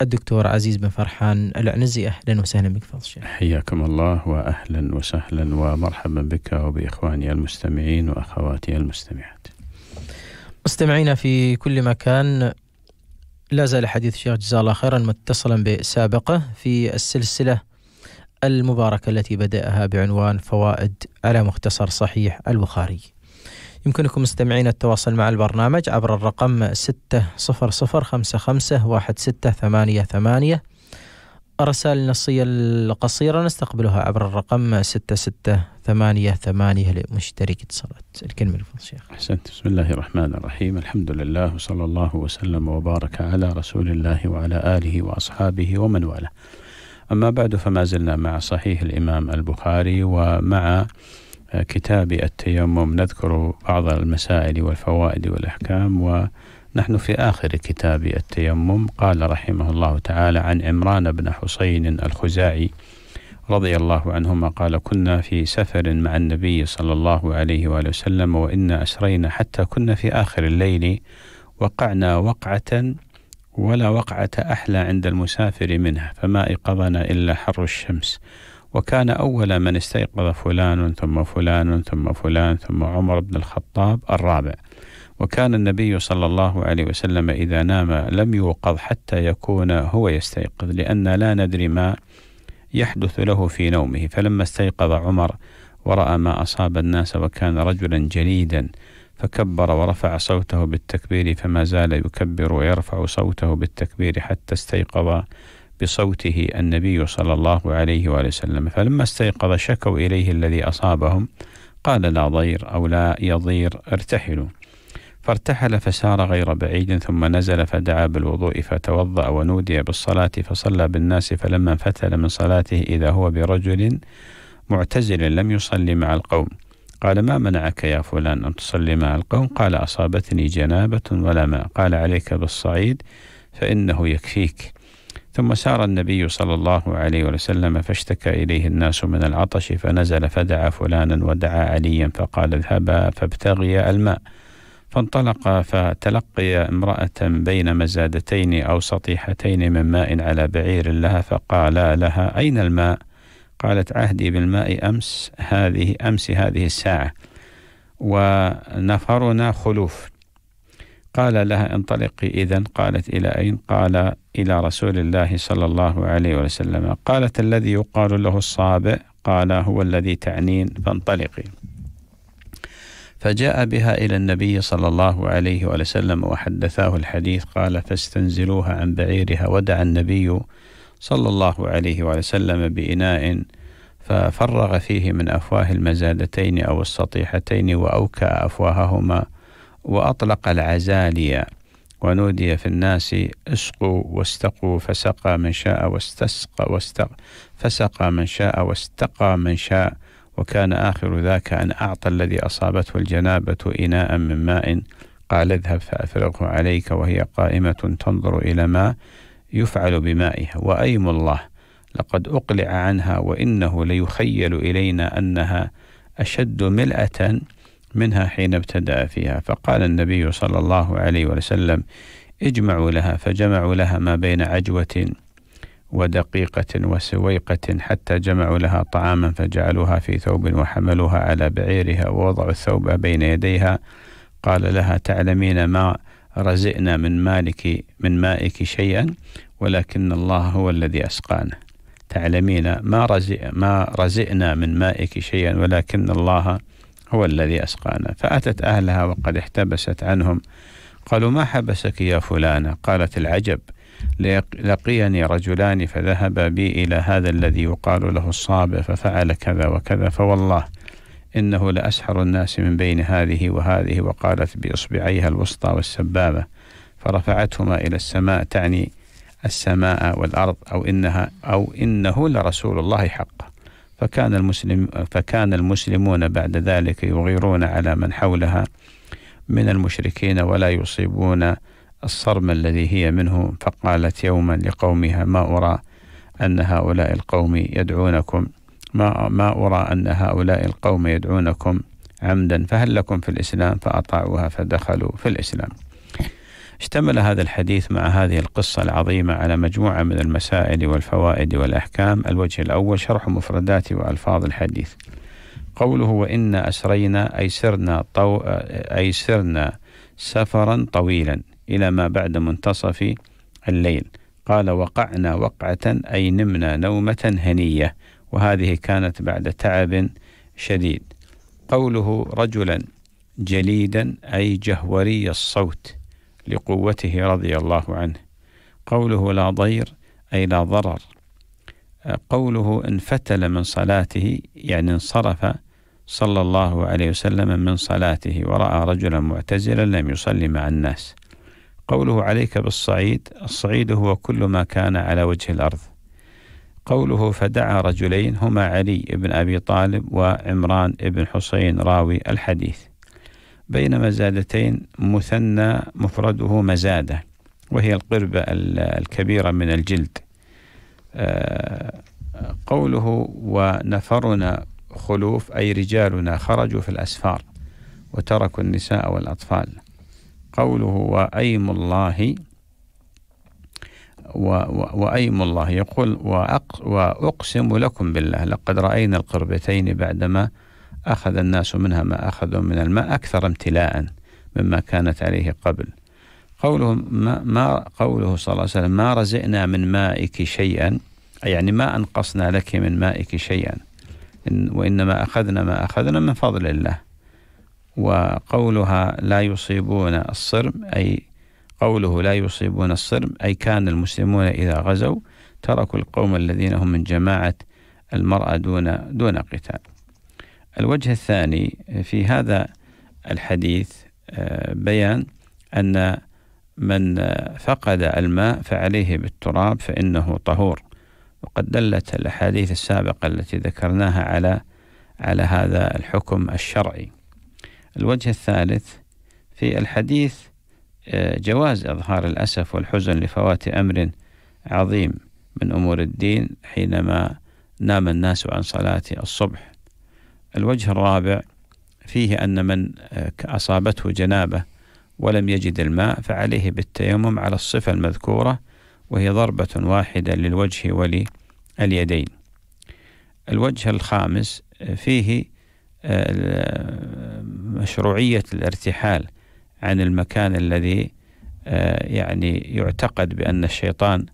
الدكتور عزيز بن فرحان العنزي اهلا وسهلا بك فضل الشيخ. حياكم الله واهلا وسهلا ومرحبا بك وباخواني المستمعين واخواتي المستمعات. مستمعينا في كل مكان لا زال حديث الشيخ جزاه الله خيرا متصلا بسابقه في السلسله المباركه التي بداها بعنوان فوائد على مختصر صحيح البخاري. يمكنكم مستمعينا التواصل مع البرنامج عبر الرقم 600551688 الرسائل النصية القصيرة نستقبلها عبر الرقم ثمانية لمشترك اتصالات الكلمة الفضل شيخ أحسنت بسم الله الرحمن الرحيم الحمد لله وصلى الله وسلم وبارك على رسول الله وعلى آله وأصحابه ومن والاه أما بعد فما زلنا مع صحيح الإمام البخاري ومع كتاب التيمم نذكر بعض المسائل والفوائد والأحكام ونحن في آخر كتاب التيمم قال رحمه الله تعالى عن عمران بن حسين الخزاعي رضي الله عنهما قال كنا في سفر مع النبي صلى الله عليه وآله وسلم وإنا أسرينا حتى كنا في آخر الليل وقعنا وقعة ولا وقعة أحلى عند المسافر منها فما إيقظنا إلا حر الشمس وكان أول من استيقظ فلان ثم فلان ثم فلان ثم عمر بن الخطاب الرابع وكان النبي صلى الله عليه وسلم إذا نام لم يوقظ حتى يكون هو يستيقظ لأن لا ندري ما يحدث له في نومه فلما استيقظ عمر ورأى ما أصاب الناس وكان رجلا جليدا فكبر ورفع صوته بالتكبير فما زال يكبر ويرفع صوته بالتكبير حتى استيقظ بصوته النبي صلى الله عليه وآله وسلم فلما استيقظ شكوا إليه الذي أصابهم قال لا ضير أو لا يضير ارتحلوا فارتحل فسار غير بعيد ثم نزل فدعا بالوضوء فتوضأ ونودي بالصلاة فصلى بالناس فلما انفتل من صلاته إذا هو برجل معتزل لم يصلي مع القوم قال ما منعك يا فلان أن تصلي مع القوم قال أصابتني جنابة ولا ماء قال عليك بالصعيد فإنه يكفيك ثم سار النبي صلى الله عليه وسلم فاشتكى إليه الناس من العطش فنزل فدعا فلانا ودعا عليا فقال اذهبا فابتغيا الماء فانطلق فتلقي امرأة بين مزادتين أو سطيحتين من ماء على بعير لها فقال لها أين الماء؟ قالت عهدي بالماء أمس هذه أمس هذه الساعة ونفرنا خلوف قال لها انطلقي إذا قالت إلى أين قال إلى رسول الله صلى الله عليه وسلم قالت الذي يقال له الصابئ قال هو الذي تعنين فانطلقي فجاء بها إلى النبي صلى الله عليه وسلم وحدثاه الحديث قال فاستنزلوها عن بعيرها ودعا النبي صلى الله عليه وسلم بإناء ففرغ فيه من أفواه المزادتين أو السطيحتين وأوكأ أفواههما وأطلق العزالية ونودي في الناس اسقوا واستقوا فسقى من شاء واستسقى واستق فسقى من شاء واستقى من شاء وكان آخر ذاك أن أعطى الذي أصابته الجنابة إناء من ماء قال اذهب فأفرغه عليك وهي قائمة تنظر إلى ما يفعل بمائها وأيم الله لقد أقلع عنها وإنه ليخيل إلينا أنها أشد ملأة منها حين ابتدأ فيها فقال النبي صلى الله عليه وسلم اجمعوا لها فجمعوا لها ما بين عجوة ودقيقة وسويقة حتى جمعوا لها طعاما فجعلوها في ثوب وحملوها على بعيرها ووضعوا الثوب بين يديها قال لها تعلمين ما رزئنا من مالك من مائك شيئا ولكن الله هو الذي أسقانا تعلمين ما رزئ ما رزئنا من مائك شيئا ولكن الله هو الذي أسقانا فأتت أهلها وقد احتبست عنهم قالوا ما حبسك يا فلانة قالت العجب لقيني رجلان فذهبا بي إلى هذا الذي يقال له الصابع ففعل كذا وكذا فوالله إنه لأسحر الناس من بين هذه وهذه وقالت بإصبعيها الوسطى والسبابة فرفعتهما إلى السماء تعني السماء والأرض أو إنها أو إنه لرسول الله حقا فكان المسلم فكان المسلمون بعد ذلك يغيرون على من حولها من المشركين ولا يصيبون الصرم الذي هي منه فقالت يوما لقومها ما أرى أن هؤلاء القوم يدعونكم ما, ما أرى أن هؤلاء القوم يدعونكم عمدا فهل لكم في الإسلام فأطاعوها فدخلوا في الإسلام اشتمل هذا الحديث مع هذه القصة العظيمة على مجموعة من المسائل والفوائد والأحكام الوجه الأول شرح مفردات وألفاظ الحديث قوله وإنا أسرينا أي سرنا, طو... أي سرنا سفرا طويلا إلى ما بعد منتصف الليل قال وقعنا وقعة أي نمنا نومة هنية وهذه كانت بعد تعب شديد قوله رجلا جليدا أي جهوري الصوت لقوته رضي الله عنه قوله لا ضير أي لا ضرر قوله انفتل من صلاته يعني انصرف صلى الله عليه وسلم من صلاته ورأى رجلا معتزلا لم يصلي مع الناس قوله عليك بالصعيد الصعيد هو كل ما كان على وجه الأرض قوله فدعا رجلين هما علي بن أبي طالب وعمران بن حسين راوي الحديث بين مزادتين مثنى مفرده مزادة وهي القربة الكبيرة من الجلد آه، قوله ونفرنا خلوف أي رجالنا خرجوا في الأسفار وتركوا النساء والأطفال قوله وأيم الله وأيم الله يقول وأقسم لكم بالله لقد رأينا القربتين بعدما أخذ الناس منها ما أخذوا من الماء أكثر امتلاء مما كانت عليه قبل قوله ما, ما قوله صلى الله عليه وسلم ما رزئنا من مائك شيئا يعني ما أنقصنا لك من مائك شيئا وإنما أخذنا ما أخذنا من فضل الله وقولها لا يصيبون الصرم أي قوله لا يصيبون الصرم أي كان المسلمون إذا غزوا تركوا القوم الذين هم من جماعة المرأة دون دون قتال الوجه الثاني في هذا الحديث آه، بيان أن من فقد الماء فعليه بالتراب فإنه طهور وقد دلت الأحاديث السابقة التي ذكرناها على على هذا الحكم الشرعي الوجه الثالث في الحديث آه، جواز إظهار الأسف والحزن لفوات أمر عظيم من أمور الدين حينما نام الناس عن صلاة الصبح الوجه الرابع فيه أن من آه، أصابته جنابة ولم يجد الماء فعليه بالتيمم على الصفة المذكورة وهي ضربة واحدة للوجه ولليدين الوجه الخامس آه، فيه آه، مشروعية الارتحال عن المكان الذي يعني يعتقد بأن الشيطان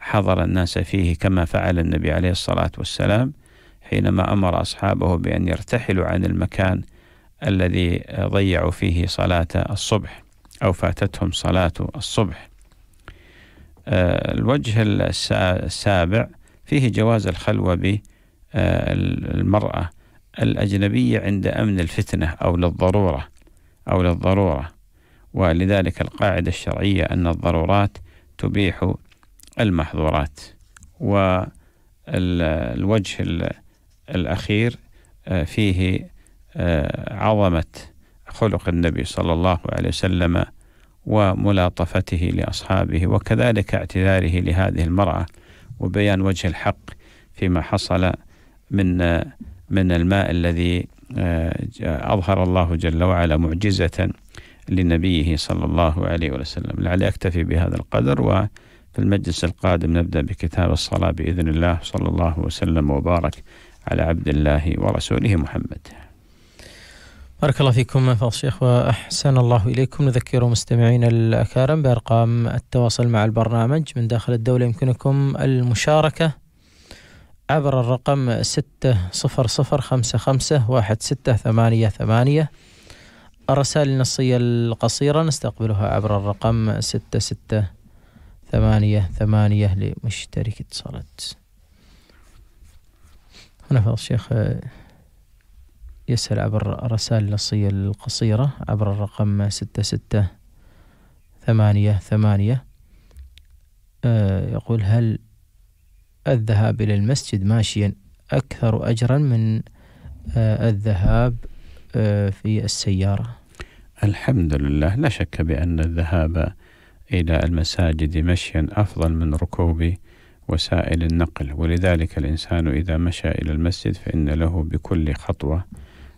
حضر الناس فيه كما فعل النبي عليه الصلاة والسلام حينما أمر أصحابه بأن يرتحلوا عن المكان الذي ضيعوا فيه صلاة الصبح أو فاتتهم صلاة الصبح آه، الوجه السابع فيه جواز الخلوة بالمرأة آه، الأجنبية عند أمن الفتنة أو للضرورة أو للضرورة ولذلك القاعدة الشرعية أن الضرورات تبيح المحظورات والوجه الأخير آه، فيه آه، عظمة خلق النبي صلى الله عليه وسلم وملاطفته لأصحابه وكذلك اعتذاره لهذه المرأة وبيان وجه الحق فيما حصل من من الماء الذي آه، أظهر الله جل وعلا معجزة لنبيه صلى الله عليه وسلم لعلي أكتفي بهذا القدر وفي المجلس القادم نبدأ بكتاب الصلاة بإذن الله صلى الله وسلم وبارك على عبد الله ورسوله محمد بارك الله فيكم فضل الشيخ وأحسن الله إليكم نذكر مستمعين الأكارم بأرقام التواصل مع البرنامج من داخل الدولة يمكنكم المشاركة عبر الرقم ستة صفر صفر خمسة خمسة واحد ستة ثمانية ثمانية الرسائل النصية القصيرة نستقبلها عبر الرقم ستة ستة ثمانية ثمانية لمشترك اتصالات هنا فضل الشيخ آه، يسأل عبر رسالة نصية القصيرة عبر الرقم ستة ستة ثمانية ثمانية آه، يقول هل الذهاب إلى المسجد ماشيا أكثر أجرا من آه، الذهاب في السيارة الحمد لله لا شك بأن الذهاب إلى المساجد مشيا أفضل من ركوب وسائل النقل ولذلك الإنسان إذا مشى إلى المسجد فإن له بكل خطوة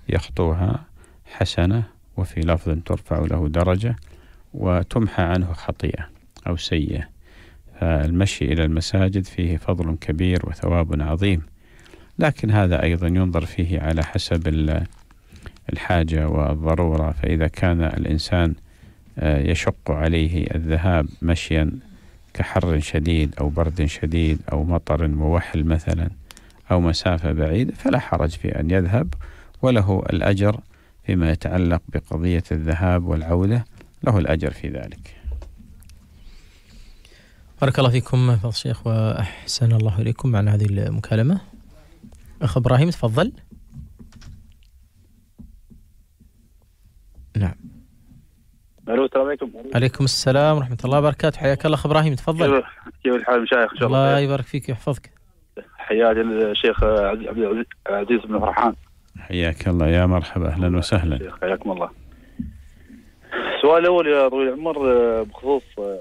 يخطوها حسنة وفي لفظ ترفع له درجة وتمحى عنه خطيئة أو سيئة فالمشي إلى المساجد فيه فضل كبير وثواب عظيم لكن هذا أيضا ينظر فيه على حسب الحاجة والضرورة فإذا كان الإنسان آه، يشق عليه الذهاب مشيا كحر شديد أو برد شديد أو مطر موحل مثلا أو مسافة بعيدة فلا حرج في أن يذهب وله الأجر فيما يتعلق بقضية الذهاب والعودة له الأجر في ذلك بارك الله فيكم فضل الشيخ وأحسن الله إليكم معنا هذه المكالمة أخ إبراهيم تفضل نعم الو السلام عليكم عليكم السلام ورحمه الله وبركاته حياك الله اخ ابراهيم تفضل كيف الحال مشايخ ان شاء الله الله يبارك فيك ويحفظك حياك الشيخ عبد العزيز بن فرحان حياك الله يا مرحبا اهلا وسهلا حياكم الله السؤال الاول يا طويل العمر آه، بخصوص آه،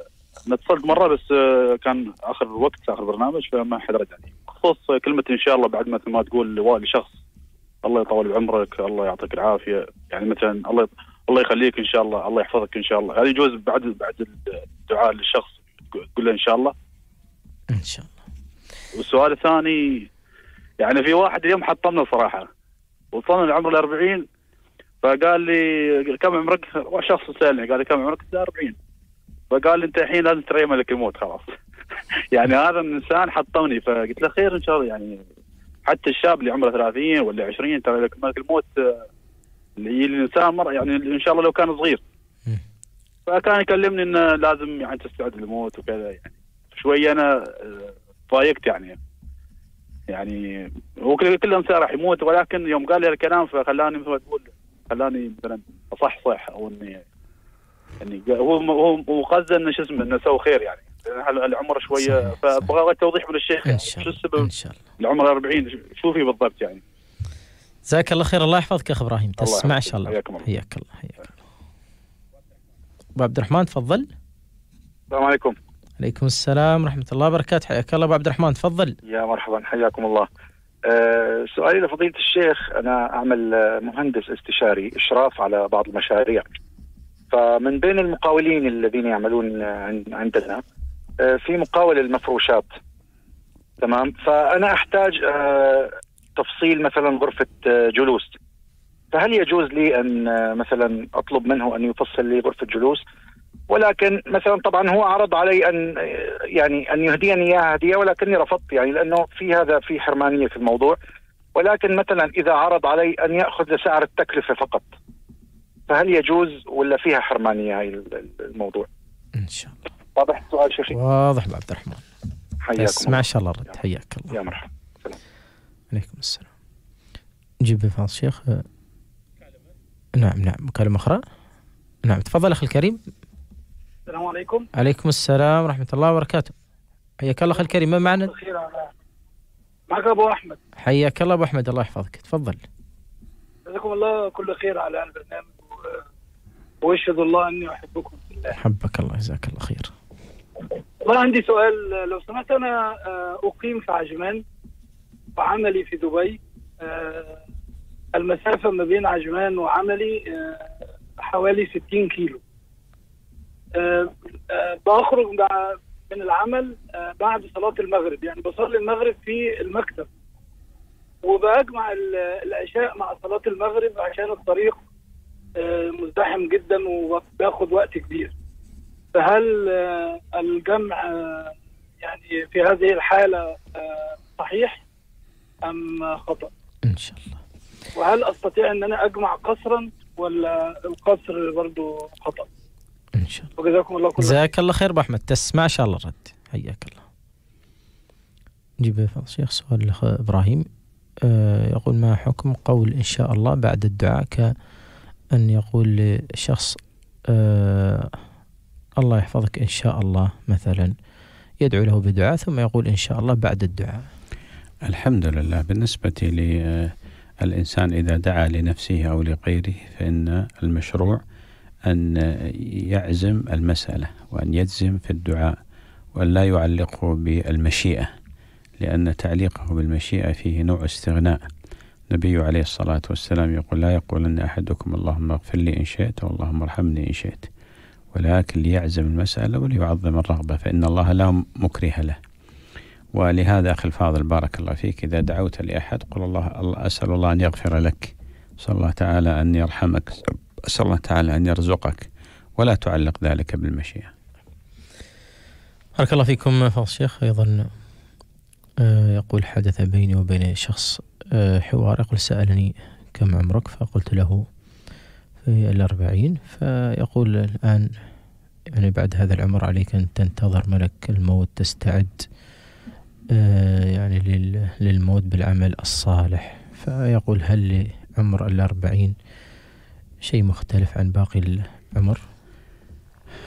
انا اتصلت مره بس آه، كان اخر وقت اخر برنامج فما حد رد علي بخصوص كلمه ان شاء الله بعد مثل ما تقول لشخص الله يطول بعمرك الله يعطيك العافيه يعني مثلا الله يطول الله يخليك ان شاء الله الله يحفظك ان شاء الله هذا يجوز بعد بعد الدعاء للشخص تقول له ان شاء الله ان شاء الله والسؤال الثاني يعني في واحد اليوم حطمنا صراحه وصلنا لعمر الأربعين فقال لي كم عمرك شخص سالني قال لي كم عمرك 40 فقال لي انت الحين لازم تريم لك الموت خلاص يعني هذا الانسان حطمني فقلت له خير ان شاء الله يعني حتى الشاب اللي عمره 30 ولا 20 ترى لك ملك الموت اللي مر يعني ان شاء الله لو كان صغير فكان يكلمني انه لازم يعني تستعد للموت وكذا يعني شوي انا آه، ضايقت يعني يعني هو كل انسان راح يموت ولكن يوم قال لي الكلام فخلاني مثل ما تقول خلاني مثلا اصحصح او اني يعني هو هو هو قصده انه شو اسمه انه سوى خير يعني العمر شويه فابغى توضيح من الشيخ يعني، شو السبب العمر 40 شو في بالضبط يعني جزاك الله خير الله يحفظك يا اخ ابراهيم تسمع ان شاء الله حياك الله حياك الله ابو عبد الرحمن تفضل السلام عليكم عليكم السلام ورحمة الله وبركاته حياك الله أبو عبد الرحمن تفضل يا مرحبا حياكم الله أه، سؤالي لفضيلة الشيخ أنا أعمل أه، مهندس استشاري إشراف على بعض المشاريع فمن بين المقاولين الذين يعملون أه، عندنا في مقاول المفروشات تمام فأنا أحتاج تفصيل مثلا غرفه آه، جلوس فهل يجوز لي ان آه، مثلا اطلب منه ان يفصل لي غرفه جلوس ولكن مثلا طبعا هو عرض علي ان آه، يعني ان يهديني اياها هديه ولكني رفضت يعني لانه في هذا في حرمانيه في الموضوع ولكن مثلا اذا عرض علي ان ياخذ سعر التكلفه فقط فهل يجوز ولا فيها حرمانيه هاي الموضوع؟ ان شاء الله واضح السؤال شيخي؟ واضح عبد الرحمن حياكم بس ما شاء الله رد حياك الله يا مرحبا عليكم السلام نجيب فاضل شيخ نعم نعم مكالمة أخرى نعم تفضل أخي الكريم السلام عليكم عليكم السلام ورحمة الله وبركاته حياك الله أخي الكريم ما معنا معك أبو أحمد حياك الله أبو أحمد الله يحفظك تفضل جزاكم الله كل خير على البرنامج واشهد الله أني أحبكم الله. أحبك الله جزاك الله خير والله عندي سؤال لو سمحت أنا آه، أقيم في عجمان وعملي في دبي آه، المسافة ما بين عجمان وعملي آه، حوالي 60 كيلو آه، بخرج من العمل بعد صلاة المغرب يعني بصلي المغرب في المكتب وبجمع العشاء مع صلاة المغرب عشان الطريق مزدحم جدا وباخد وقت كبير فهل الجمع يعني في هذه الحالة صحيح؟ ام خطا ان شاء الله وهل استطيع ان انا اجمع قصرا ولا القصر برضه خطا ان شاء الله وجزاكم الله كل جزاك الله خير ابو احمد تسمع ان شاء الله الرد حياك الله نجيب فضل سؤال الاخ ابراهيم أه يقول ما حكم قول ان شاء الله بعد الدعاء كأن يقول لشخص أه الله يحفظك ان شاء الله مثلا يدعو له بدعاء ثم يقول ان شاء الله بعد الدعاء الحمد لله بالنسبة للإنسان آه، إذا دعا لنفسه أو لغيره فإن المشروع أن يعزم المسألة وأن يجزم في الدعاء وأن لا يعلقه بالمشيئة لأن تعليقه بالمشيئة فيه نوع استغناء النبي عليه الصلاة والسلام يقول لا يقولن أحدكم اللهم اغفر لي إن شئت واللهم ارحمني إن شئت ولكن ليعزم المسألة وليعظم الرغبة فإن الله لا مكره له ولهذا أخي الفاضل بارك الله فيك إذا دعوت لأحد قل الله أسأل الله أن يغفر لك أسأل الله تعالى أن يرحمك أسأل الله تعالى أن يرزقك ولا تعلق ذلك بالمشيئة بارك الله فيكم فضل الشيخ أيضا آه، يقول حدث بيني وبين شخص آه، حوار يقول سألني كم عمرك فقلت له في الأربعين فيقول الآن يعني بعد هذا العمر عليك أن تنتظر ملك الموت تستعد آه، يعني للموت بالعمل الصالح فيقول هل لعمر الأربعين شيء مختلف عن باقي العمر؟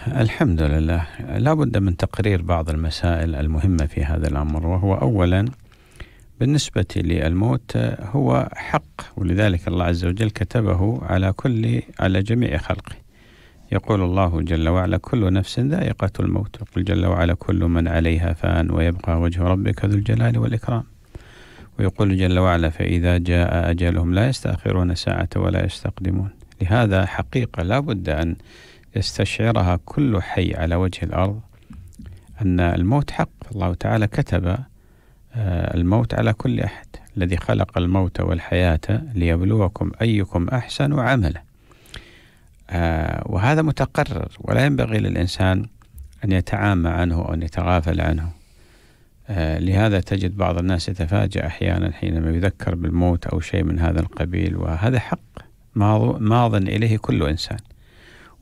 الحمد لله لا بد من تقرير بعض المسائل المهمة في هذا الأمر وهو أولا بالنسبة للموت هو حق ولذلك الله عز وجل كتبه على كل على جميع خلقه يقول الله جل وعلا كل نفس ذائقة الموت يقول جل وعلا كل من عليها فان ويبقى وجه ربك ذو الجلال والإكرام ويقول جل وعلا فإذا جاء أجلهم لا يستأخرون ساعة ولا يستقدمون لهذا حقيقة لا بد أن يستشعرها كل حي على وجه الأرض أن الموت حق الله تعالى كتب آه، الموت على كل أحد الذي خلق الموت والحياة ليبلوكم أيكم أحسن عملا آه، وهذا متقرر ولا ينبغي للإنسان أن يتعامى عنه أو أن يتغافل عنه آه، لهذا تجد بعض الناس يتفاجأ أحيانا حينما يذكر بالموت أو شيء من هذا القبيل وهذا حق ماض إليه كل إنسان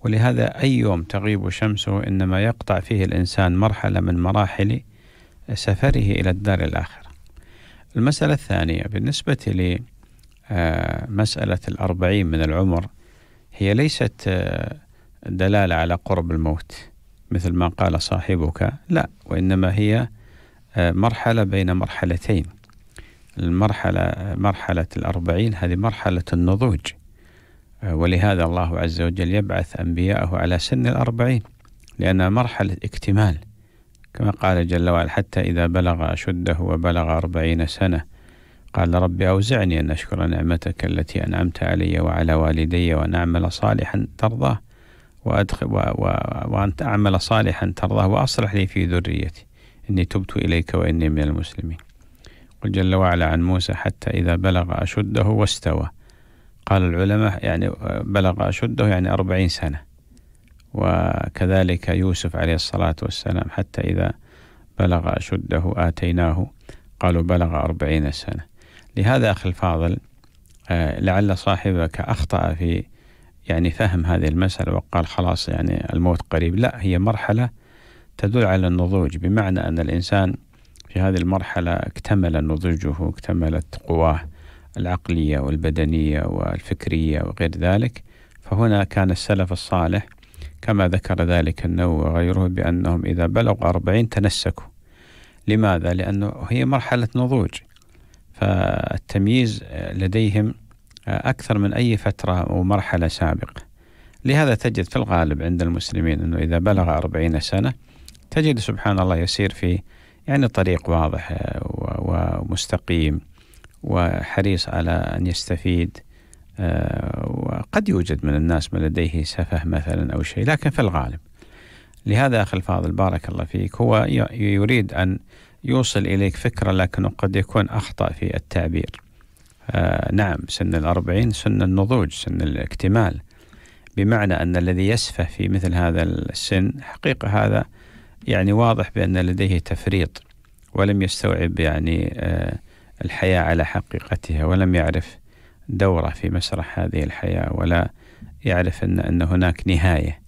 ولهذا أي يوم تغيب شمسه إنما يقطع فيه الإنسان مرحلة من مراحل سفره إلى الدار الآخرة المسألة الثانية بالنسبة لمسألة آه، الأربعين من العمر هي ليست آه، دلالة على قرب الموت مثل ما قال صاحبك لا وإنما هي آه، مرحلة بين مرحلتين المرحلة مرحلة الأربعين هذه مرحلة النضوج آه، ولهذا الله عز وجل يبعث أنبياءه على سن الأربعين لأنها مرحلة اكتمال كما قال جل وعلا حتى إذا بلغ أشده وبلغ أربعين سنة قال رب أوزعني أن أشكر نعمتك التي أنعمت علي وعلى والدي وأن أعمل صالحا ترضاه وأدخل وأن أعمل صالحا ترضاه وأصلح لي في ذريتي إني تبت إليك وإني من المسلمين قل جل وعلا عن موسى حتى إذا بلغ أشده واستوى قال العلماء يعني آه، بلغ أشده يعني أربعين سنة وكذلك يوسف عليه الصلاة والسلام حتى إذا بلغ أشده آتيناه قالوا بلغ أربعين سنة لهذا أخي الفاضل آه، لعل صاحبك أخطأ في يعني فهم هذه المسألة وقال خلاص يعني الموت قريب لا هي مرحلة تدل على النضوج بمعنى أن الإنسان في هذه المرحلة اكتمل نضوجه اكتملت قواه العقلية والبدنية والفكرية وغير ذلك فهنا كان السلف الصالح كما ذكر ذلك النووي وغيره بأنهم إذا بلغوا أربعين تنسكوا لماذا؟ لأنه هي مرحلة نضوج فالتمييز لديهم أكثر من أي فترة ومرحلة سابقة لهذا تجد في الغالب عند المسلمين أنه إذا بلغ أربعين سنة تجد سبحان الله يسير في يعني طريق واضح ومستقيم وحريص على أن يستفيد وقد يوجد من الناس من لديه سفه مثلا أو شيء لكن في الغالب لهذا أخي الفاضل بارك الله فيك هو يريد أن يوصل إليك فكرة لكنه قد يكون أخطأ في التعبير آه نعم سن الأربعين سن النضوج سن الاكتمال بمعنى أن الذي يسفه في مثل هذا السن حقيقة هذا يعني واضح بأن لديه تفريط ولم يستوعب يعني آه الحياة على حقيقتها ولم يعرف دوره في مسرح هذه الحياة ولا يعرف أن, أن هناك نهاية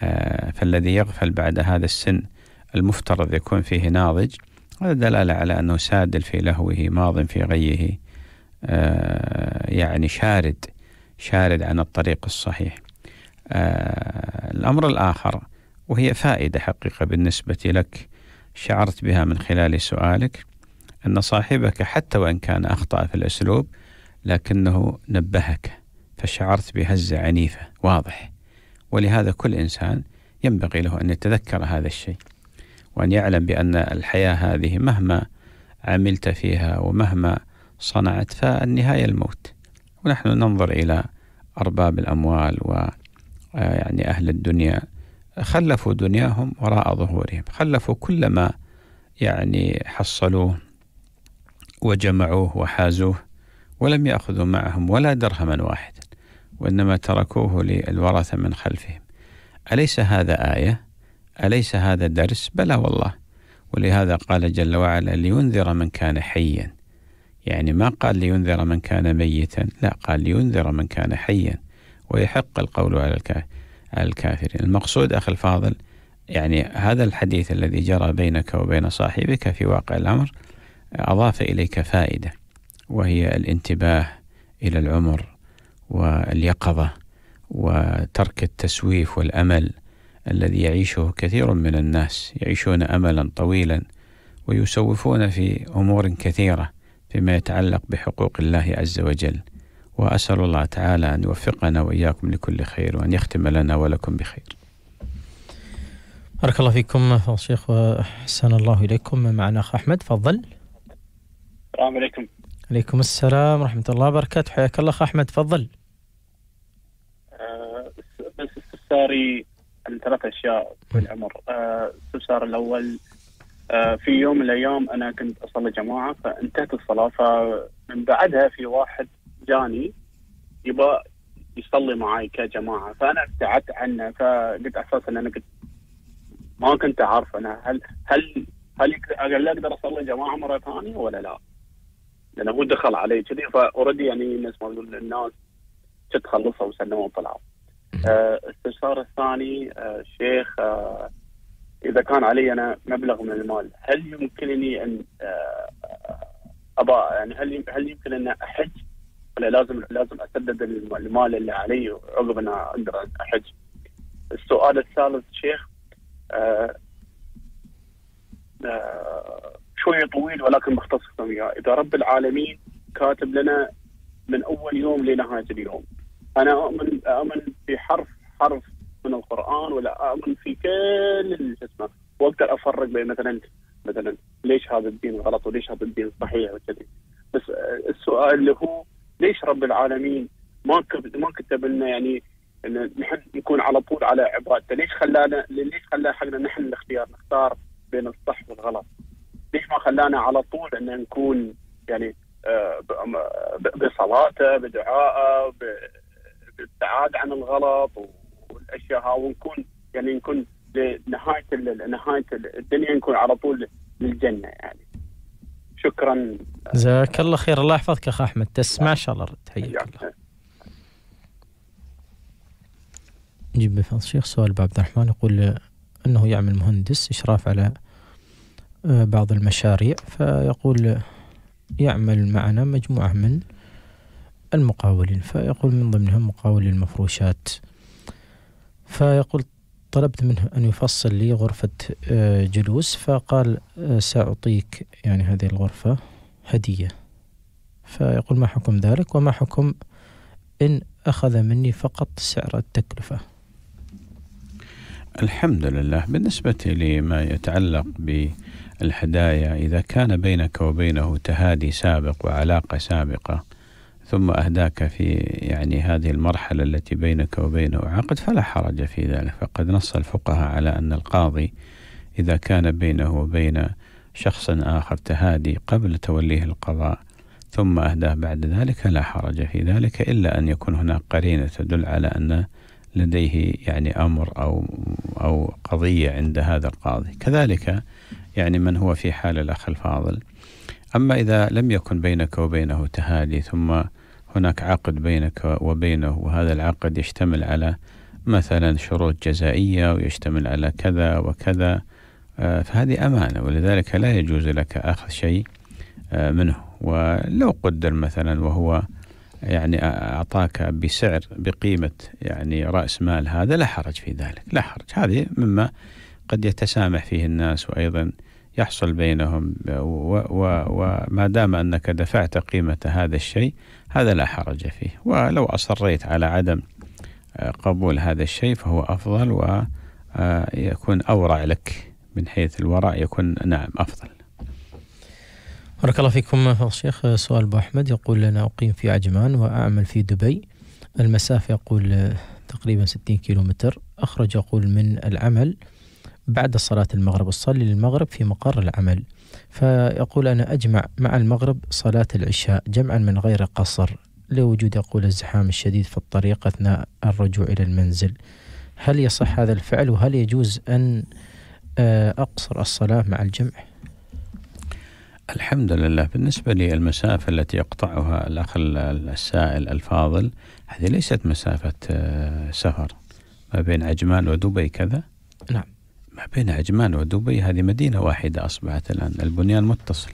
آه فالذي يغفل بعد هذا السن المفترض يكون فيه ناضج هذا دلالة على أنه سادل في لهوه ماض في غيه آه، يعني شارد شارد عن الطريق الصحيح آه، الأمر الآخر وهي فائدة حقيقة بالنسبة لك شعرت بها من خلال سؤالك أن صاحبك حتى وإن كان أخطأ في الأسلوب لكنه نبهك فشعرت بهزة عنيفة واضح ولهذا كل إنسان ينبغي له أن يتذكر هذا الشيء وأن يعلم بأن الحياة هذه مهما عملت فيها ومهما صنعت فالنهاية الموت ونحن ننظر إلى أرباب الأموال ويعني آه، أهل الدنيا خلفوا دنياهم وراء ظهورهم خلفوا كل ما يعني حصلوه وجمعوه وحازوه ولم يأخذوا معهم ولا درهما واحدا وإنما تركوه للورثة من خلفهم أليس هذا آية؟ أليس هذا درس؟ بلى والله ولهذا قال جل وعلا لينذر من كان حيا يعني ما قال لينذر من كان ميتا لا قال لينذر من كان حيا ويحق القول على الكافرين المقصود أخي الفاضل يعني هذا الحديث الذي جرى بينك وبين صاحبك في واقع الأمر أضاف إليك فائدة وهي الانتباه إلى العمر واليقظة وترك التسويف والأمل الذي يعيشه كثير من الناس يعيشون املا طويلا ويسوفون في امور كثيره فيما يتعلق بحقوق الله عز وجل واسال الله تعالى ان يوفقنا واياكم لكل خير وان يختم لنا ولكم بخير. بارك الله فيكم شيخ الشيخ واحسن الله اليكم معنا اخ احمد تفضل. السلام عليكم. عليكم السلام ورحمه الله وبركاته حياك الله اخ احمد تفضل. أه عن ثلاث اشياء في العمر آه الاول آه، في يوم من الايام انا كنت اصلي جماعه فانتهت الصلاه فمن بعدها في واحد جاني يبغى يصلي معي كجماعه فانا ابتعدت عنه فقلت اساس ان انا كنت ما كنت اعرف انا هل هل هل اقدر اقدر اصلي جماعه مره ثانيه ولا لا؟ لانه هو دخل علي كذي فاوريدي يعني نفس ما الناس تخلصوا وسلموا وطلعوا. الاستفسار آه، الثاني آه، شيخ آه، اذا كان علي انا مبلغ من المال هل يمكنني ان ابا يعني هل هل يمكن ان احج ولا لازم لازم اسدد المال اللي علي عقب ان اقدر احج السؤال الثالث شيخ شويه طويل ولكن مختصر اذا رب العالمين كاتب لنا من اول يوم لنهايه اليوم انا اؤمن اؤمن في حرف حرف من القران ولا اؤمن في كل شو اسمه واقدر افرق بين مثلا مثلا ليش هذا الدين غلط وليش هذا الدين صحيح وكذا بس السؤال اللي هو ليش رب العالمين ما ما كتب لنا يعني ان نحن نكون على طول على عبادته، ليش خلانا ليش خلى حقنا نحن الاختيار نختار بين الصح والغلط؟ ليش ما خلانا على طول ان نكون يعني آه، بصلاته بدعائه الابتعاد عن الغلط والاشياء ها ونكون يعني نكون بنهايه نهايه الدنيا نكون على طول للجنه يعني شكرا جزاك الله خير الله يحفظك اخ احمد تسمع ان شاء الله حياك الله نجيب بفضل الشيخ سؤال عبد الرحمن يقول انه يعمل مهندس اشراف على آه، بعض المشاريع فيقول يعمل معنا مجموعه من المقاولين فيقول من ضمنهم مقاول المفروشات فيقول طلبت منه أن يفصل لي غرفة آه، جلوس فقال آه، سأعطيك يعني هذه الغرفة هدية فيقول ما حكم ذلك وما حكم إن أخذ مني فقط سعر التكلفة الحمد لله بالنسبة لما يتعلق بالهدايا إذا كان بينك وبينه تهادي سابق وعلاقة سابقة ثم أهداك في يعني هذه المرحلة التي بينك وبينه عقد فلا حرج في ذلك فقد نص الفقهاء على أن القاضي إذا كان بينه وبين شخص آخر تهادي قبل توليه القضاء ثم أهداه بعد ذلك لا حرج في ذلك إلا أن يكون هناك قرينة تدل على أن لديه يعني أمر أو أو قضية عند هذا القاضي كذلك يعني من هو في حال الأخ الفاضل أما إذا لم يكن بينك وبينه تهادي ثم هناك عقد بينك وبينه وهذا العقد يشتمل على مثلا شروط جزائية ويشتمل على كذا وكذا آه، فهذه أمانة ولذلك لا يجوز لك أخذ شيء آه، منه ولو قدر مثلا وهو يعني أعطاك بسعر بقيمة يعني رأس مال هذا لا حرج في ذلك لا حرج هذه مما قد يتسامح فيه الناس وأيضا يحصل بينهم وما دام أنك دفعت قيمة هذا الشيء هذا لا حرج فيه ولو أصريت على عدم آه، قبول هذا الشيء فهو أفضل ويكون آه، أورع لك من حيث الورع يكون نعم أفضل بارك الله فيكم الشيخ سؤال أبو أحمد يقول أنا أقيم في عجمان وأعمل في دبي المسافة يقول آه، تقريبا 60 كيلومتر أخرج يقول من العمل بعد صلاة المغرب أصلي للمغرب في مقر العمل فيقول أنا أجمع مع المغرب صلاة العشاء جمعا من غير قصر لوجود يقول الزحام الشديد في الطريق أثناء الرجوع إلى المنزل هل يصح هذا الفعل وهل يجوز أن آه، أقصر الصلاة مع الجمع الحمد لله بالنسبة للمسافة التي يقطعها الأخ السائل الفاضل هذه ليست مسافة آه، سفر ما بين عجمان ودبي كذا نعم ما بين عجمان ودبي هذه مدينة واحدة أصبحت الآن البنيان متصل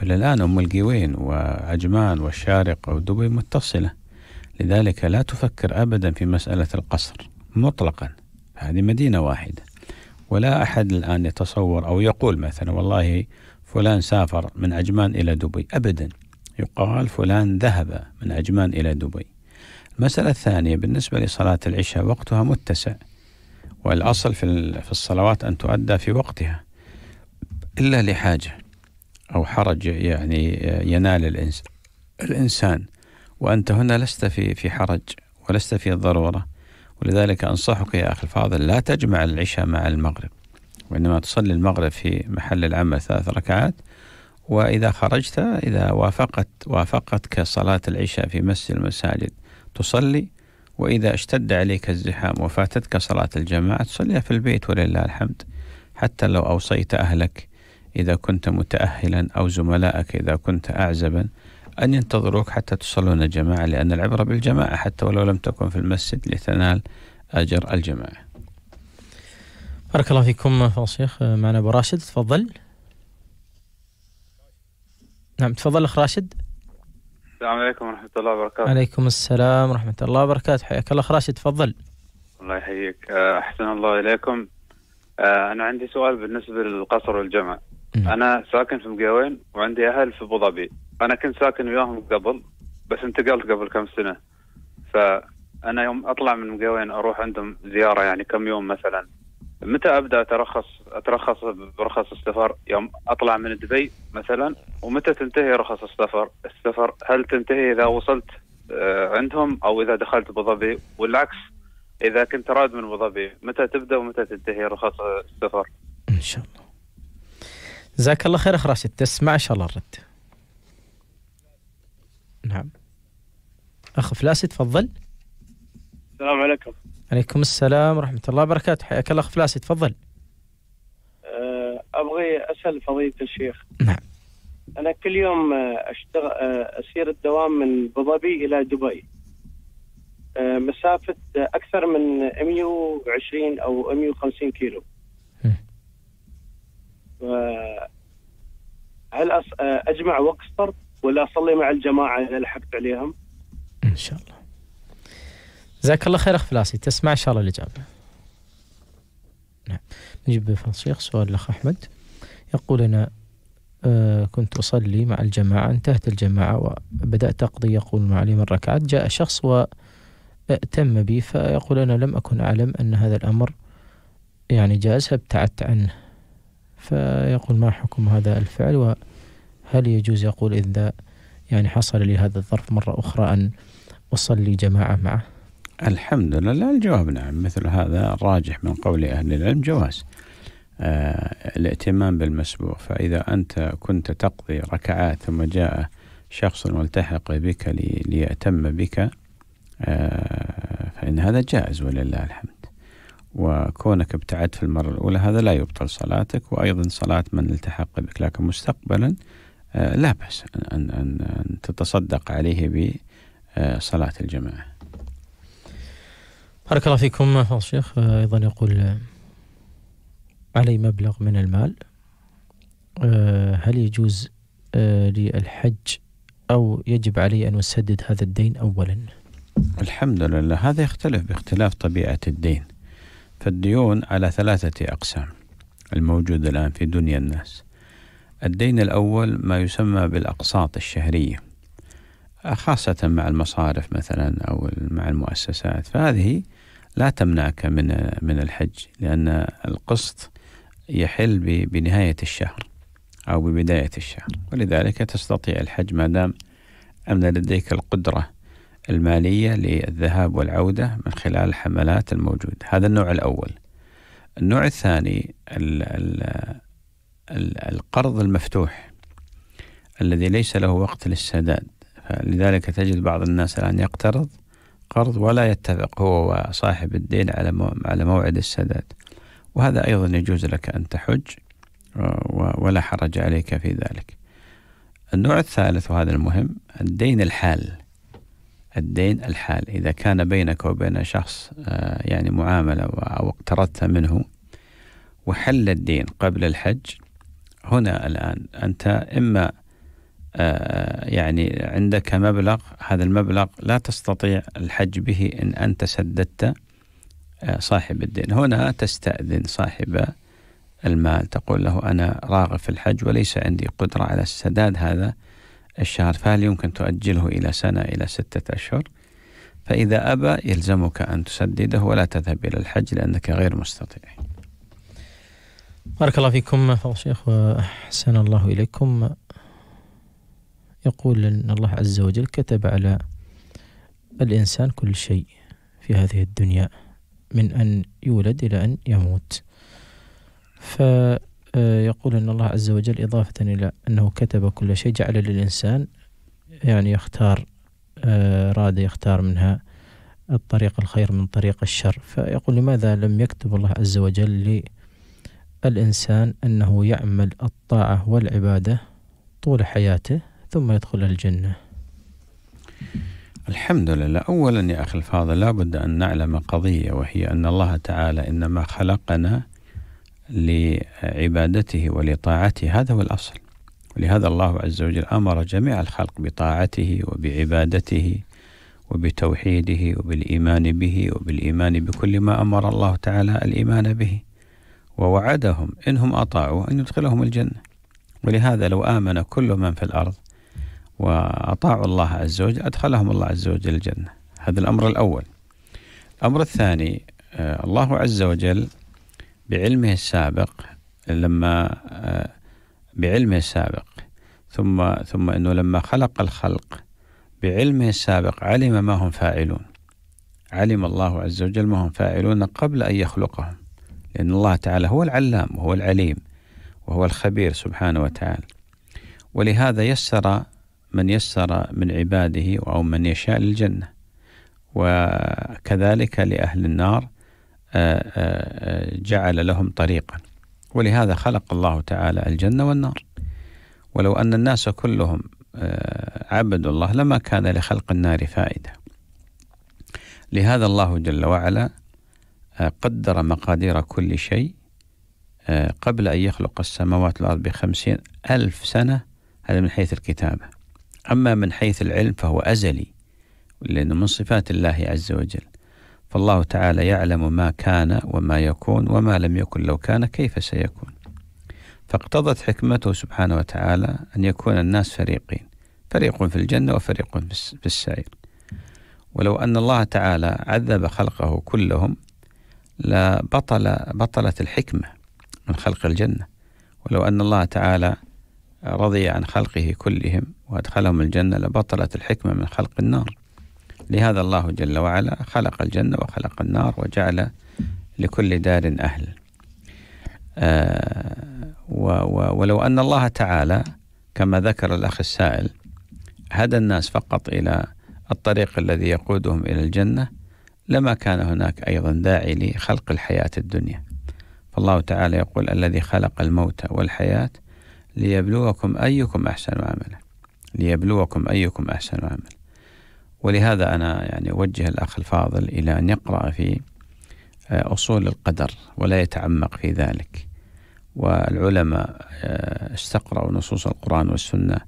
بل الآن أم القيوين وعجمان والشارقة ودبي متصلة لذلك لا تفكر أبدا في مسألة القصر مطلقا هذه مدينة واحدة ولا أحد الآن يتصور أو يقول مثلا والله فلان سافر من عجمان إلى دبي أبدا يقال فلان ذهب من عجمان إلى دبي المسألة الثانية بالنسبة لصلاة العشاء وقتها متسع والأصل في في الصلوات أن تؤدى في وقتها إلا لحاجة أو حرج يعني ينال الإنسان وأنت هنا لست في في حرج ولست في الضرورة ولذلك أنصحك يا أخي الفاضل لا تجمع العشاء مع المغرب وإنما تصلي المغرب في محل العمل ثلاث ركعات وإذا خرجت إذا وافقت وافقتك صلاة العشاء في مسجد المساجد تصلي وإذا اشتد عليك الزحام وفاتتك صلاة الجماعة تصليها في البيت ولله الحمد حتى لو أوصيت أهلك إذا كنت متأهلا أو زملائك إذا كنت أعزبا أن ينتظروك حتى تصلون جماعة لأن العبرة بالجماعة حتى ولو لم تكن في المسجد لتنال أجر الجماعة بارك الله فيكم فضل الشيخ معنا أبو راشد تفضل نعم تفضل أخ راشد السلام عليكم ورحمة الله وبركاته. عليكم السلام ورحمة الله وبركاته، حياك الله خراشي تفضل. الله يحييك، آه، أحسن الله إليكم. آه، أنا عندي سؤال بالنسبة للقصر والجمع. أنا ساكن في مقاوين وعندي أهل في أبو ظبي. أنا كنت ساكن وياهم قبل بس انتقلت قبل كم سنة. فأنا يوم أطلع من مقاوين أروح عندهم زيارة يعني كم يوم مثلا متى ابدا اترخص اترخص برخص السفر يوم اطلع من دبي مثلا ومتى تنتهي رخص السفر السفر هل تنتهي اذا وصلت آه، عندهم او اذا دخلت ابو ظبي والعكس اذا كنت راد من ابو ظبي متى تبدا ومتى تنتهي رخص السفر ان شاء الله جزاك الله خير اخ راشد تسمع ان شاء الله الرد نعم اخ فلاسي تفضل السلام عليكم عليكم السلام ورحمة الله وبركاته حياك الله فلاسي تفضل أه، أبغي أسأل فضيلة الشيخ نعم أنا كل يوم أه، أشتغل أه، أسير الدوام من أبوظبي إلى دبي مسافة أكثر من 120 أو 150 كيلو هل أجمع وقت ولا أصلي مع الجماعة إذا لحقت عليهم؟ إن شاء الله جزاك الله خير اخ فلاسي تسمع ان شاء الله الاجابه. نعم نجيب بفضل الشيخ سؤال الاخ احمد يقول انا آه كنت اصلي مع الجماعه انتهت الجماعه وبدات اقضي يقول معلم من ركعات جاء شخص واتم بي فيقول انا لم اكن اعلم ان هذا الامر يعني جائز فابتعدت عنه فيقول ما حكم هذا الفعل وهل يجوز يقول اذا يعني حصل لي هذا الظرف مره اخرى ان اصلي جماعه معه الحمد لله الجواب نعم مثل هذا الراجح من قول أهل العلم جواز آه الائتمام بالمسبوق فإذا أنت كنت تقضي ركعات ثم جاء شخص والتحق بك لي ليأتم بك آه فإن هذا جائز ولله الحمد وكونك ابتعدت في المرة الأولى هذا لا يبطل صلاتك وأيضا صلاة من التحق بك لكن مستقبلا آه لا بأس أن, أن, أن تتصدق عليه بصلاة آه، الجماعة بارك الله فيكم فضل الشيخ أيضا يقول علي مبلغ من المال آه، هل يجوز آه، للحج أو يجب علي أن أسدد هذا الدين أولا الحمد لله هذا يختلف باختلاف طبيعة الدين فالديون على ثلاثة أقسام الموجود الآن في دنيا الناس الدين الأول ما يسمى بالأقساط الشهرية خاصة مع المصارف مثلا أو مع المؤسسات فهذه لا تمنعك من من الحج لأن القسط يحل بنهاية الشهر أو ببداية الشهر ولذلك تستطيع الحج ما دام أن لديك القدرة المالية للذهاب والعودة من خلال الحملات الموجودة هذا النوع الأول النوع الثاني القرض المفتوح الذي ليس له وقت للسداد فلذلك تجد بعض الناس الآن يقترض قرض ولا يتفق هو وصاحب الدين على على موعد السداد وهذا أيضا يجوز لك أن تحج آه، ولا حرج عليك في ذلك النوع الثالث وهذا المهم الدين الحال الدين الحال إذا كان بينك وبين شخص آه، يعني معاملة أو اقترضت منه وحل الدين قبل الحج هنا الآن أنت إما آه، يعني عندك مبلغ هذا المبلغ لا تستطيع الحج به إن أنت سددت آه، صاحب الدين هنا تستأذن صاحب المال تقول له أنا راغب في الحج وليس عندي قدرة على السداد هذا الشهر فهل يمكن تؤجله إلى سنة إلى ستة أشهر فإذا أبى يلزمك أن تسدده ولا تذهب إلى الحج لأنك غير مستطيع بارك الله فيكم فضل الشيخ وأحسن الله إليكم يقول أن الله عز وجل كتب على الإنسان كل شيء في هذه الدنيا من أن يولد إلى أن يموت فيقول آه، أن الله عز وجل إضافة إلى أنه كتب كل شيء جعل للإنسان يعني يختار آه، راد يختار منها الطريق الخير من طريق الشر فيقول لماذا لم يكتب الله عز وجل للإنسان أنه يعمل الطاعة والعبادة طول حياته ثم يدخل الجنة الحمد لله أولا يا أخي الفاضل لا بد أن نعلم قضية وهي أن الله تعالى إنما خلقنا لعبادته ولطاعته هذا هو الأصل ولهذا الله عز وجل أمر جميع الخلق بطاعته وبعبادته وبتوحيده وبالإيمان به وبالإيمان بكل ما أمر الله تعالى الإيمان به ووعدهم إنهم أطاعوا أن يدخلهم الجنة ولهذا لو آمن كل من في الأرض وأطاعوا الله عز وجل أدخلهم الله عز وجل الجنة هذا الأمر الأول الأمر الثاني آه، الله عز وجل بعلمه السابق لما آه، بعلمه السابق ثم ثم انه لما خلق الخلق بعلمه السابق علم ما هم فاعلون علم الله عز وجل ما هم فاعلون قبل ان يخلقهم لان الله تعالى هو العلام وهو العليم وهو الخبير سبحانه وتعالى ولهذا يسر من يسر من عباده أو من يشاء للجنة وكذلك لأهل النار آه، آه، آه، جعل لهم طريقا ولهذا خلق الله تعالى الجنة والنار ولو أن الناس كلهم عبدوا الله لما كان لخلق النار فائدة لهذا الله جل وعلا قدر مقادير كل شيء قبل أن يخلق السماوات والأرض بخمسين ألف سنة هذا من حيث الكتابة أما من حيث العلم فهو أزلي لأنه من صفات الله عز وجل فالله تعالى يعلم ما كان وما يكون وما لم يكن لو كان كيف سيكون فاقتضت حكمته سبحانه وتعالى أن يكون الناس فريقين فريق في الجنة وفريق في السعير ولو أن الله تعالى عذب خلقه كلهم لبطل بطلت الحكمة من خلق الجنة ولو أن الله تعالى رضي عن خلقه كلهم وأدخلهم الجنة لبطلت الحكمة من خلق النار لهذا الله جل وعلا خلق الجنة وخلق النار وجعل لكل دار أهل آه، ولو أن الله تعالى كما ذكر الأخ السائل هدى الناس فقط إلى الطريق الذي يقودهم إلى الجنة لما كان هناك أيضا داعي لخلق الحياة الدنيا فالله تعالى يقول الذي خلق الموت والحياة ليبلوكم أيكم أحسن عملا ليبلوكم أيكم أحسن عملا ولهذا أنا يعني أوجه الأخ الفاضل إلى أن يقرأ في آه، أصول القدر ولا يتعمق في ذلك والعلماء آه، استقرأوا نصوص القرآن والسنة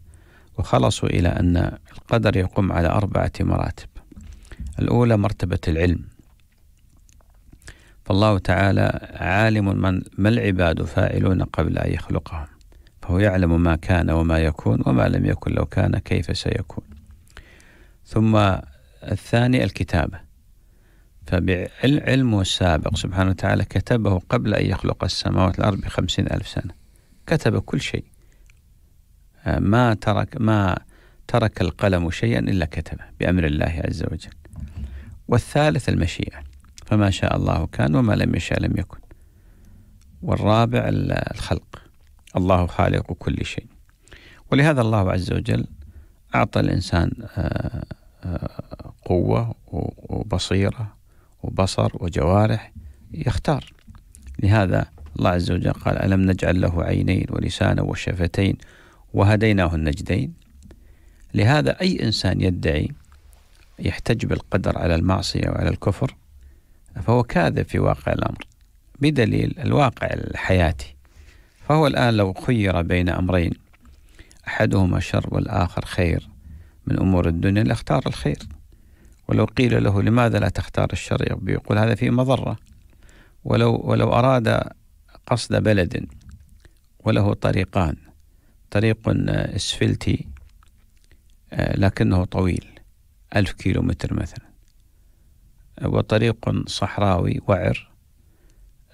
وخلصوا إلى أن القدر يقوم على أربعة مراتب الأولى مرتبة العلم فالله تعالى عالم من ما العباد فاعلون قبل أن يخلقهم فهو يعلم ما كان وما يكون وما لم يكن لو كان كيف سيكون ثم الثاني الكتابة فبعلمه السابق سبحانه وتعالى كتبه قبل أن يخلق السماوات والأرض بخمسين ألف سنة كتب كل شيء ما ترك ما ترك القلم شيئا إلا كتبه بأمر الله عز وجل والثالث المشيئة فما شاء الله كان وما لم يشاء لم يكن والرابع الخلق الله خالق كل شيء ولهذا الله عز وجل أعطى الإنسان آه، آه، قوة وبصيرة وبصر وجوارح يختار لهذا الله عز وجل قال ألم نجعل له عينين ولسانا وشفتين وهديناه النجدين لهذا أي إنسان يدعي يحتج بالقدر على المعصية وعلى الكفر فهو كاذب في واقع الأمر بدليل الواقع الحياتي فهو الآن لو خير بين أمرين أحدهما شر والآخر خير من أمور الدنيا لاختار الخير ولو قيل له لماذا لا تختار الشر يقول هذا فيه مضرة ولو ولو أراد قصد بلد وله طريقان طريق آه، اسفلتي آه، لكنه طويل ألف كيلو متر مثلا وطريق صحراوي وعر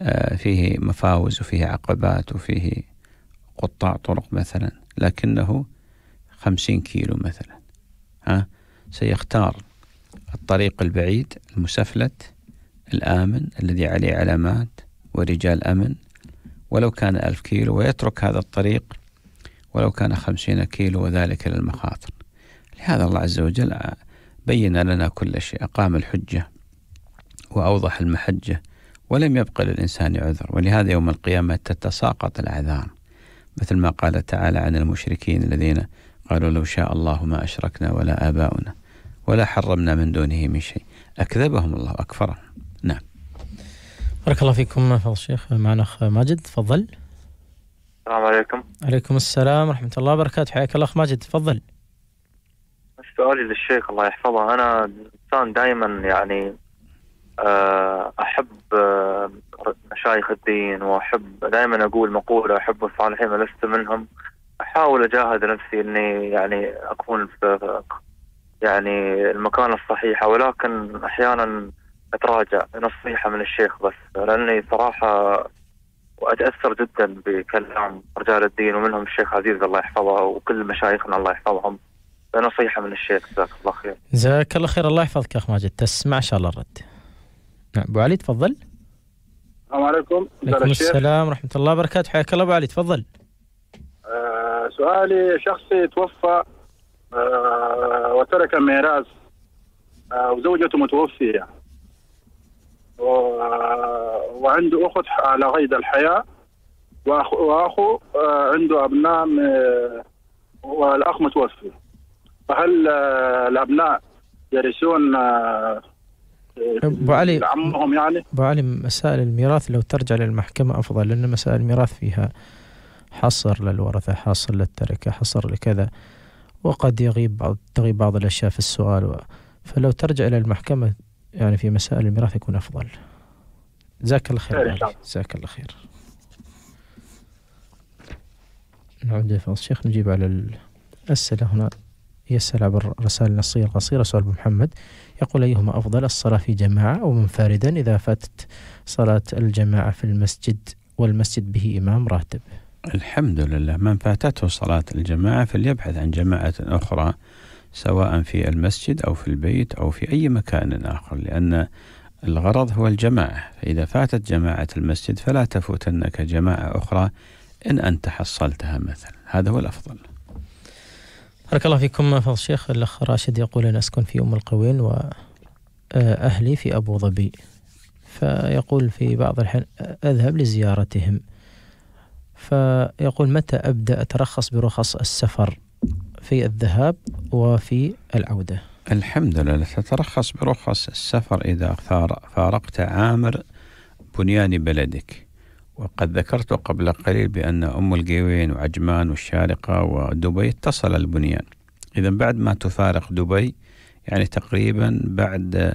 آه، فيه مفاوز وفيه عقبات وفيه قطاع طرق مثلا لكنه خمسين كيلو مثلا ها سيختار الطريق البعيد المسفلت الآمن الذي عليه علامات ورجال أمن ولو كان ألف كيلو ويترك هذا الطريق ولو كان خمسين كيلو وذلك للمخاطر لهذا الله عز وجل آه، بين لنا كل شيء أقام الحجة وأوضح المحجة ولم يبق للإنسان عذر ولهذا يوم القيامة تتساقط الأعذار مثل ما قال تعالى عن المشركين الذين قالوا لو شاء الله ما أشركنا ولا آباؤنا ولا حرمنا من دونه من شيء أكذبهم الله أكفرهم نعم بارك الله فيكم فضل الشيخ معنا أخ ماجد تفضل السلام عليكم عليكم السلام ورحمة الله وبركاته حياك الله أخ ماجد تفضل سؤالي للشيخ الله يحفظه أنا إنسان دائما يعني آه، احب آه، مشايخ الدين واحب دائما اقول مقوله احب الصالحين ولست منهم احاول اجاهد نفسي اني يعني اكون في يعني المكان الصحيحه ولكن احيانا اتراجع نصيحه من الشيخ بس لاني صراحه واتاثر جدا بكلام رجال الدين ومنهم الشيخ عزيز الله يحفظه وكل مشايخنا الله يحفظهم نصيحه من الشيخ جزاك الله خير. جزاك الله خير الله يحفظك يا اخ ماجد تسمع ان شاء الله الرد. نعم ابو علي تفضل السلام عليكم وعليكم السلام ورحمه الله وبركاته حياك الله ابو علي تفضل آه، سؤالي شخصي توفى آه، وترك ميراث آه، وزوجته متوفيه وعنده اخت على غيد الحياه واخو, وأخو عنده ابناء والاخ متوفي فهل الابناء يرثون ابو علي عمهم يعني ابو علي مسائل الميراث لو ترجع للمحكمه افضل لان مسائل الميراث فيها حصر للورثه حصر للتركه حصر لكذا وقد يغيب بعض تغيب بعض الاشياء في السؤال و... فلو ترجع الى المحكمه يعني في مسائل الميراث يكون افضل جزاك الله خير جزاك الله خير نعود لفضل الشيخ نجيب على الأسئلة هنا يسأل عبر رسائل نصية قصيرة سؤال محمد يقول أيهما أفضل الصلاة في جماعة أو منفردا إذا فاتت صلاة الجماعة في المسجد والمسجد به إمام راتب الحمد لله من فاتته صلاة الجماعة فليبحث عن جماعة أخرى سواء في المسجد أو في البيت أو في أي مكان آخر لأن الغرض هو الجماعة فإذا فاتت جماعة المسجد فلا تفوتنك جماعة أخرى إن أنت حصلتها مثلا هذا هو الأفضل بارك الله فيكم فضل الشيخ الأخ راشد يقول أنا أسكن في أم القوين وأهلي آه، في أبو ظبي فيقول في بعض الحين آه، أذهب لزيارتهم فيقول متى أبدأ أترخص برخص السفر في الذهاب وفي العودة الحمد لله تترخص برخص السفر إذا فارقت عامر بنيان بلدك وقد ذكرت قبل قليل بأن أم القيوين وعجمان والشارقة ودبي اتصل البنيان إذا بعد ما تفارق دبي يعني تقريبا بعد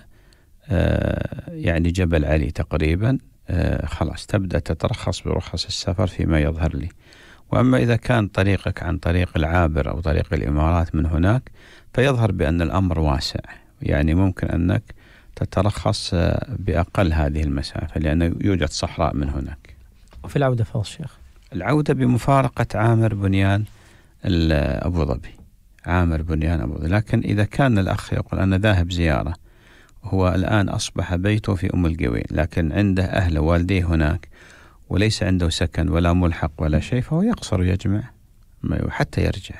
آه، يعني جبل علي تقريبا آه، خلاص تبدأ تترخص برخص السفر فيما يظهر لي وأما إذا كان طريقك عن طريق العابر أو طريق الإمارات من هناك فيظهر بأن الأمر واسع يعني ممكن أنك تترخص آه، بأقل هذه المسافة لأنه يوجد صحراء من هناك وفي العودة فضل الشيخ العودة بمفارقة عامر بنيان أبو ظبي عامر بنيان أبو ظبي لكن إذا كان الأخ يقول أنا ذاهب زيارة هو الآن أصبح بيته في أم القوين لكن عنده أهله والديه هناك وليس عنده سكن ولا ملحق ولا شيء فهو يقصر يجمع حتى يرجع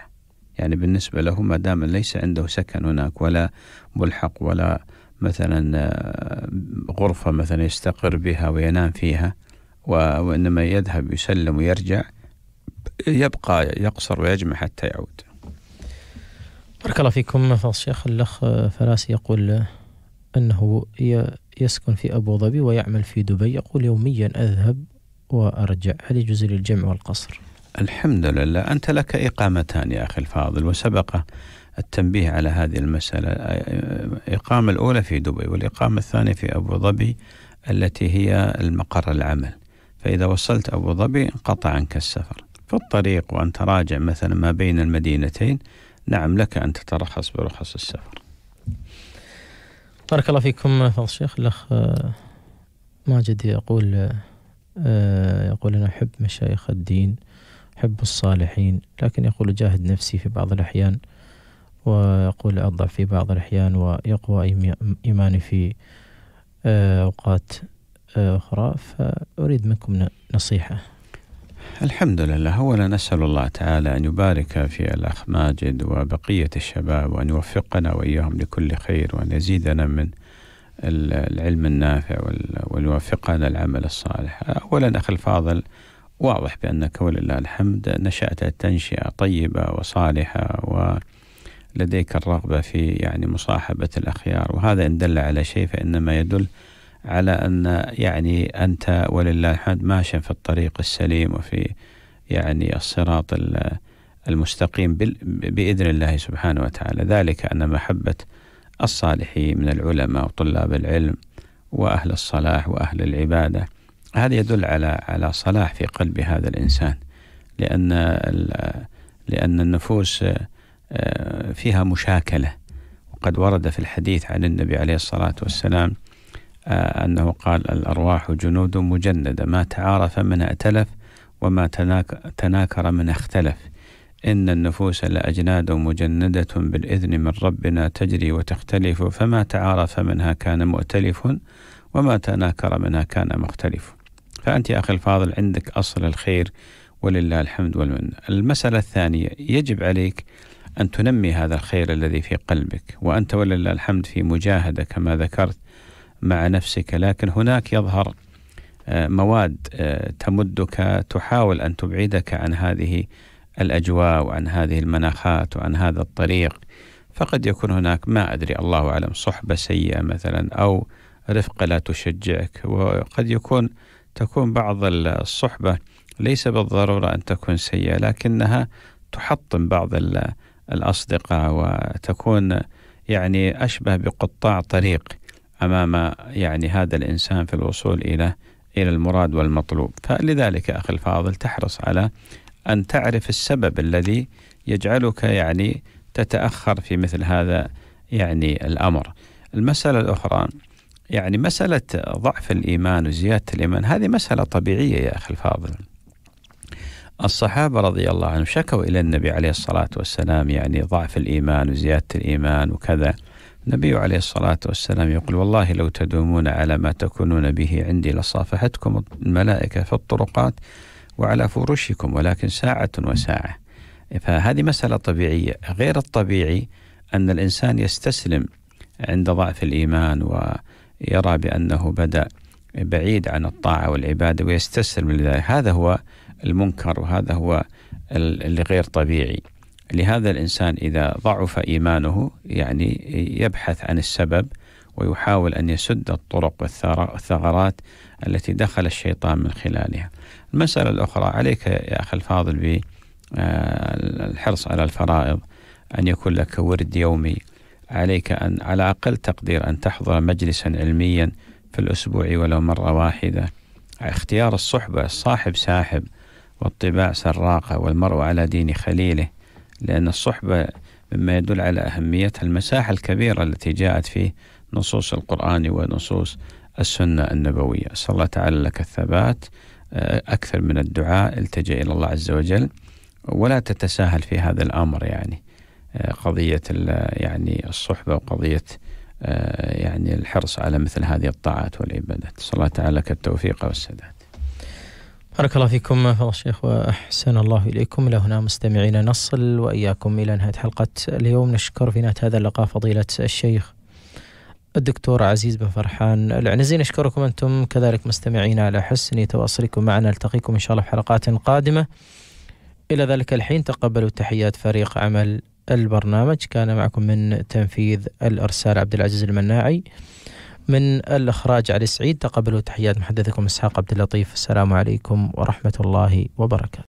يعني بالنسبة له ما دام ليس عنده سكن هناك ولا ملحق ولا مثلا آه، غرفة مثلا يستقر بها وينام فيها وإنما يذهب يسلم ويرجع يبقى يقصر ويجمع حتى يعود بارك الله فيكم الشيخ الأخ فراسي يقول أنه يسكن في أبو ظبي ويعمل في دبي يقول يوميا أذهب وأرجع هل يجوز للجمع والقصر الحمد لله أنت لك إقامتان يا أخي الفاضل وسبق التنبيه على هذه المسألة الإقامة الأولى في دبي والإقامة الثانية في أبو ظبي التي هي المقر العمل فإذا وصلت أبو ظبي انقطع عنك السفر في الطريق وأنت راجع مثلا ما بين المدينتين نعم لك أن تترخص برخص السفر بارك الله فيكم فضل الشيخ الأخ آه، ماجد يقول آه، يقول أنا أحب مشايخ الدين أحب الصالحين لكن يقول أجاهد نفسي في بعض الأحيان ويقول أضع في بعض الأحيان ويقوى إيماني في آه، أوقات أخرى فأريد منكم نصيحة الحمد لله أولا نسأل الله تعالى أن يبارك في الأخ ماجد وبقية الشباب وأن يوفقنا وإياهم لكل خير وأن يزيدنا من العلم النافع وأن يوفقنا العمل الصالح أولا أخي الفاضل واضح بأنك ولله الحمد نشأت تنشئة طيبة وصالحة ولديك الرغبة في يعني مصاحبة الأخيار وهذا إن دل على شيء فإنما يدل على أن يعني أنت ولله الحمد ماشي في الطريق السليم وفي يعني الصراط المستقيم بإذن الله سبحانه وتعالى ذلك أن محبة الصالحين من العلماء وطلاب العلم وأهل الصلاح وأهل العبادة هذا يدل على على صلاح في قلب هذا الإنسان لأن لأن النفوس آه، فيها مشاكلة وقد ورد في الحديث عن النبي عليه الصلاة والسلام آه، أنه قال الأرواح جنود مجندة ما تعارف منها ائتلف وما تناكر منها اختلف إن النفوس لأجناد مجندة بالإذن من ربنا تجري وتختلف فما تعارف منها كان مؤتلف وما تناكر منها كان مختلف فأنت يا أخي الفاضل عندك أصل الخير ولله الحمد والمنة المسألة الثانية يجب عليك أن تنمي هذا الخير الذي في قلبك وأنت ولله الحمد في مجاهدة كما ذكرت مع نفسك لكن هناك يظهر آه، مواد آه، تمدك تحاول أن تبعدك عن هذه الأجواء وعن هذه المناخات وعن هذا الطريق فقد يكون هناك ما أدري الله أعلم صحبة سيئة مثلا أو رفقة لا تشجعك وقد يكون تكون بعض الصحبة ليس بالضرورة أن تكون سيئة لكنها تحطم بعض الأصدقاء وتكون يعني أشبه بقطاع طريق امام يعني هذا الانسان في الوصول الى الى المراد والمطلوب فلذلك اخي الفاضل تحرص على ان تعرف السبب الذي يجعلك يعني تتاخر في مثل هذا يعني الامر المساله الاخرى يعني مساله ضعف الايمان وزياده الايمان هذه مساله طبيعيه يا اخي الفاضل الصحابة رضي الله عنهم شكوا إلى النبي عليه الصلاة والسلام يعني ضعف الإيمان وزيادة الإيمان وكذا النبي عليه الصلاة والسلام يقول والله لو تدومون على ما تكونون به عندي لصافحتكم الملائكة في الطرقات وعلى فرشكم ولكن ساعة وساعة فهذه مسألة طبيعية غير الطبيعي أن الإنسان يستسلم عند ضعف الإيمان ويرى بأنه بدأ بعيد عن الطاعة والعبادة ويستسلم لذلك هذا هو المنكر وهذا هو الغير طبيعي لهذا الإنسان إذا ضعف إيمانه يعني يبحث عن السبب ويحاول أن يسد الطرق والثغرات التي دخل الشيطان من خلالها المسألة الأخرى عليك يا أخي الفاضل بالحرص آه، على الفرائض أن يكون لك ورد يومي عليك أن على أقل تقدير أن تحضر مجلسا علميا في الأسبوع ولو مرة واحدة اختيار الصحبة الصاحب ساحب والطباع سراقة والمرء على دين خليله لأن الصحبة مما يدل على أهميتها المساحة الكبيرة التي جاءت في نصوص القرآن ونصوص السنة النبوية أسأل الله تعالى لك الثبات آه، أكثر من الدعاء التجأ إلى الله عز وجل ولا تتساهل في هذا الأمر يعني آه، قضية يعني الصحبة وقضية آه، يعني الحرص على مثل هذه الطاعات والعبادات صلى الله تعالى لك التوفيق والسداد بارك الله فيكم فضل الشيخ وأحسن الله إليكم إلى هنا مستمعينا نصل وإياكم إلى نهاية حلقة اليوم نشكر في نهاية هذا اللقاء فضيلة الشيخ الدكتور عزيز بن فرحان العنزي نشكركم أنتم كذلك مستمعينا على حسن تواصلكم معنا نلتقيكم إن شاء الله في حلقات قادمة إلى ذلك الحين تقبلوا تحيات فريق عمل البرنامج كان معكم من تنفيذ الأرسال عبد العزيز المناعي من الإخراج علي سعيد تقبلوا تحيات محدثكم إسحاق عبد اللطيف السلام عليكم ورحمة الله وبركاته